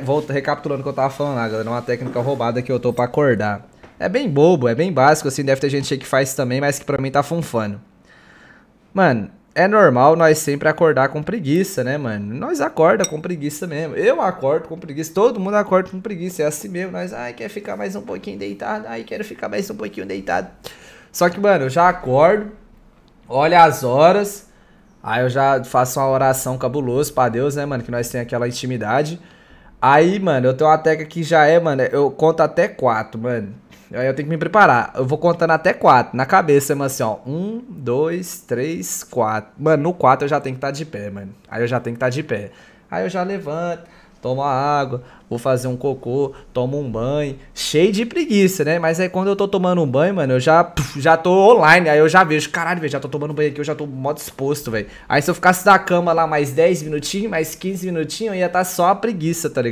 Volta, recapitulando o que eu tava falando lá, galera. É uma técnica roubada que eu tô pra acordar. É bem bobo, é bem básico, assim. Deve ter gente que faz também, mas que pra mim tá funfando. Mano, é normal nós sempre acordar com preguiça, né, mano? Nós acorda com preguiça mesmo. Eu acordo com preguiça, todo mundo acorda com preguiça. É assim mesmo. Nós, ai, quer ficar mais um pouquinho deitado. Ai, quero ficar mais um pouquinho deitado. Só que, mano, eu já acordo, olha as horas. Aí eu já faço uma oração cabuloso para Deus, né, mano? Que nós tem aquela intimidade. Aí, mano, eu tenho uma técnica que já é, mano, eu conto até quatro, mano. Aí eu tenho que me preparar. Eu vou contando até quatro. Na cabeça, mano, assim, ó. Um, dois, três, quatro. Mano, no quatro eu já tenho que estar tá de pé, mano. Aí eu já tenho que estar tá de pé. Aí eu já levanto tomo água, vou fazer um cocô, tomo um banho, cheio de preguiça, né? Mas aí quando eu tô tomando um banho, mano, eu já, já tô online, aí eu já vejo, caralho, velho, já tô tomando banho aqui, eu já tô modo exposto, velho. Aí se eu ficasse na cama lá mais 10 minutinhos, mais 15 minutinhos, ia tá só a preguiça, tá ligado?